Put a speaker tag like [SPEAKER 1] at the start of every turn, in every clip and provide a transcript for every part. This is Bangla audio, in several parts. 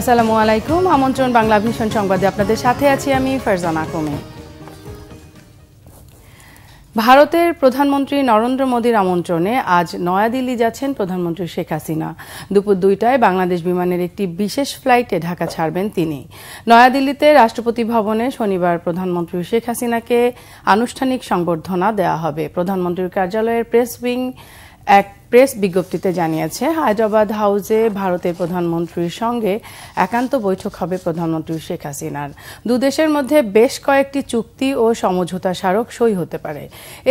[SPEAKER 1] আসসালামু আলাইকুম আমন্ত্রণ বাংলা ভীষণ সংবাদে আপনাদের সাথে আছি আমি ফারজানা কমে ভারতের প্রধানমন্ত্রী নরেন্দ্র মোদীর আমন্ত্রণে আজ নয়াদিল্লি যাচ্ছেন প্রধানমন্ত্রী শেখ হাসিনা দুপুর দুইটায় বাংলাদেশ বিমানের একটি বিশেষ ফ্লাইটে ঢাকা ছাড়বেন তিনি নয়াদিল্লিতে রাষ্ট্রপতি ভবনে শনিবার প্রধানমন্ত্রী শেখ হাসিনাকে আনুষ্ঠানিক সংবর্ধনা দেওয়া হবে প্রধানমন্ত্রীর কার্যালয়ের প্রেস উইং এক প্রেস বিজ্ঞপ্তিতে জানিয়েছে হায়দ্রাবাদ হাউসে ভারতের প্রধানমন্ত্রীর সঙ্গে একান্ত বৈঠক হবে প্রধানমন্ত্রী শেখ হাসিনার দুদেশের মধ্যে বেশ কয়েকটি চুক্তি ও সমঝোতা স্মারক সই হতে পারে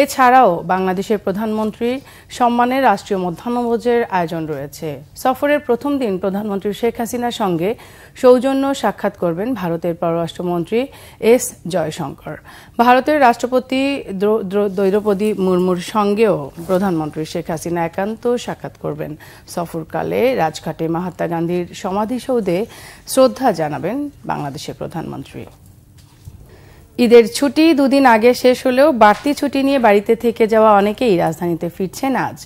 [SPEAKER 1] এছাড়াও বাংলাদেশের প্রধানমন্ত্রীর সম্মানে রাষ্ট্রীয় মধ্যাহ্নভোজের আয়োজন রয়েছে সফরের প্রথম দিন প্রধানমন্ত্রী শেখ হাসিনার সঙ্গে সৌজন্য সাক্ষাৎ করবেন ভারতের পররাষ্ট্রমন্ত্রী এস জয়শঙ্কর ভারতের রাষ্ট্রপতি দ্রৌপদী মুর্মুর সঙ্গেও প্রধানমন্ত্রী শেখ হাসিনা একান্ত একান্ত সাক্ষাৎ করবেন সফরকালে রাজঘাটে মহাত্মা গান্ধীর সমাধিসৌধে শ্রদ্ধা জানাবেন বাংলাদেশের প্রধানমন্ত্রী ঈদের ছুটি দুদিন আগে শেষ হলেও বাড়তি ছুটি নিয়ে বাড়িতে থেকে যাওয়া অনেকেই রাজধানীতে ফিরছেন আজ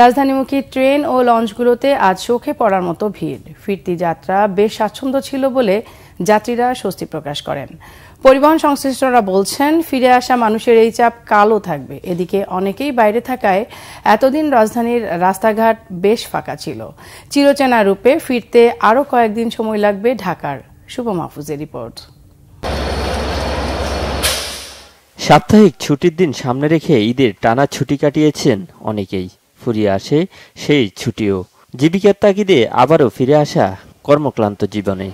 [SPEAKER 1] রাজধানীমুখী ট্রেন ও লঞ্চগুলোতে আজ শোকে পড়ার মতো ভিড় ফিরতি যাত্রা বেশ স্বাচ্ছন্দ্য ছিল বলে যাত্রীরা স্বস্তি প্রকাশ করেন পরিবহন সংশ্লিষ্টরা বলছেন ফিরে আসা মানুষের এই চাপ কালো থাকবে এদিকে অনেকেই বাইরে থাকায় এতদিন রাজধানীর রাস্তাঘাট বেশ ফাঁকা ছিল চিরচেনা রূপে ফিরতে আরও কয়েকদিন সময় লাগবে ঢাকার শুভ মাহফুজের রিপোর্ট
[SPEAKER 2] সাপ্তাহিক ছুটির দিন সামনে রেখে ঈদের টানা ছুটি কাটিয়েছেন অনেকেই ফুরিয়ে আসে সেই ছুটিও জীবিকার তাগিদে আবারও ফিরে আসা কর্মক্লান্ত জীবনে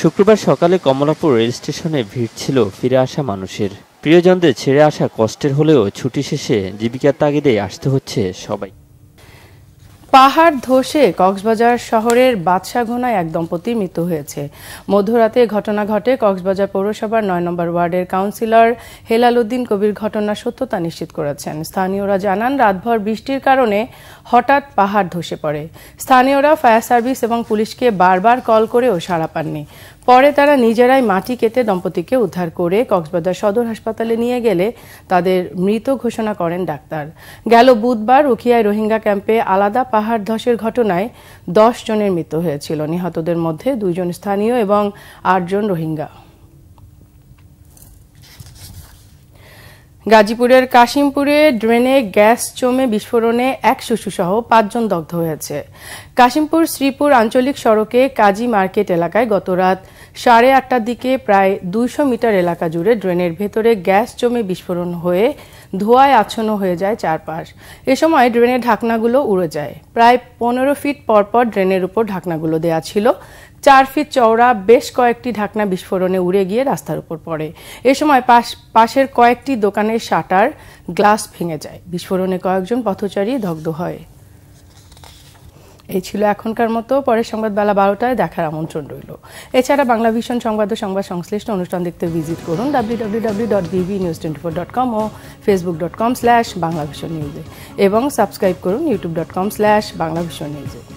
[SPEAKER 2] শুক্রবার সকালে কমলাপুর রেল স্টেশনে ভিড় ছিল ফিরে আসা মানুষের প্রিয়জনদের ছেড়ে আসা কষ্টের হলেও ছুটি শেষে জীবিকার তাগিদে আসতে হচ্ছে সবাই
[SPEAKER 1] পাহাড় ধসে কক্সবাজার শহরের বাদশাহোনায় এক দম্পতি মৃত্যু হয়েছে মধ্যরাতে ঘটনা ঘটে কক্সবাজার পৌরসভার নয় নম্বর ওয়ার্ডের কাউন্সিলর হেলাল উদ্দিন কবির ঘটনার সত্যতা নিশ্চিত করেছেন স্থানীয়রা জানান রাতভর বৃষ্টির কারণে হঠাৎ পাহাড় ধসে পড়ে স্থানীয়রা ফায়ার সার্ভিস এবং পুলিশকে বারবার কল করেও সাড়া পাননি পরে তারা নিজেরাই মাটি কেটে দম্পতিকে উদ্ধার করে কক্সবাজার সদর হাসপাতালে নিয়ে গেলে তাদের মৃত ঘোষণা করেন ডাক্তার গেল বুধবার রুখিয়ায় রোহিঙ্গা ক্যাম্পে আলাদা পাহাড় ধসের ঘটনায় দশ জনের মৃত্যু হয়েছিল নিহতদের মধ্যে দুইজন স্থানীয় এবং আটজন রোহিঙ্গা গাজীপুরের কাশিমপুরে ড্রেনে গ্যাস জমে বিস্ফোরণে এক শিশুসহ পাঁচজন দগ্ধ হয়েছে কাশিমপুর শ্রীপুর আঞ্চলিক সড়কে কাজী মার্কেট এলাকায় গত রাত সাড়ে আটটার দিকে প্রায় দুইশো মিটার এলাকা জুড়ে ড্রেনের ভেতরে গ্যাস জমে বিস্ফোরণ হয়ে ধোঁয়ায় আচ্ছন্ন হয়ে যায় চারপাশ এ সময় ড্রেনের ঢাকনাগুলো উড়ে যায় প্রায় পনেরো ফিট পরপর ড্রেনের উপর ঢাকনাগুলো দেয়া ছিল চার ফিট চওড়া বেশ কয়েকটি ঢাকনা বিস্ফোরণে উড়ে গিয়ে রাস্তার উপর পড়ে এ সময় পাশের কয়েকটি দোকানের শাটার গ্লাস ভেঙে যায় বিস্ফোরণে কয়েকজন পথচারী দগ্ধ হয় এই ছিল এখনকার মতো পরের সংবাদ বেলা বারোটায় দেখার আমন্ত্রণ রইল এছাড়া বাংলা ভীষণ সংবাদ ও সংবাদ সংশ্লিষ্ট অনুষ্ঠান দেখতে ভিজিট করুন W dot news dot com ও Facebook dot com slash Bangla Bhishon নিউজে এবং সাবস্ক্রাইব করুন YouTube dot com slash Bangla Bhishon নিউজে